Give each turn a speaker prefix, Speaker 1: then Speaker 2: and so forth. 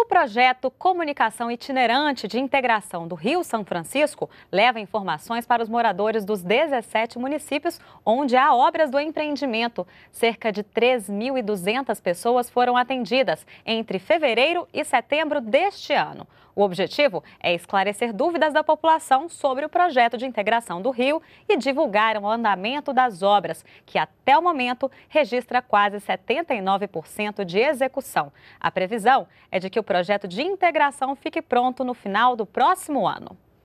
Speaker 1: O projeto Comunicação Itinerante de Integração do Rio São Francisco leva informações para os moradores dos 17 municípios onde há obras do empreendimento. Cerca de 3.200 pessoas foram atendidas entre fevereiro e setembro deste ano. O objetivo é esclarecer dúvidas da população sobre o projeto de integração do Rio e divulgar o andamento das obras, que até o momento registra quase 79% de execução. A previsão é de que o projeto de integração fique pronto no final do próximo ano.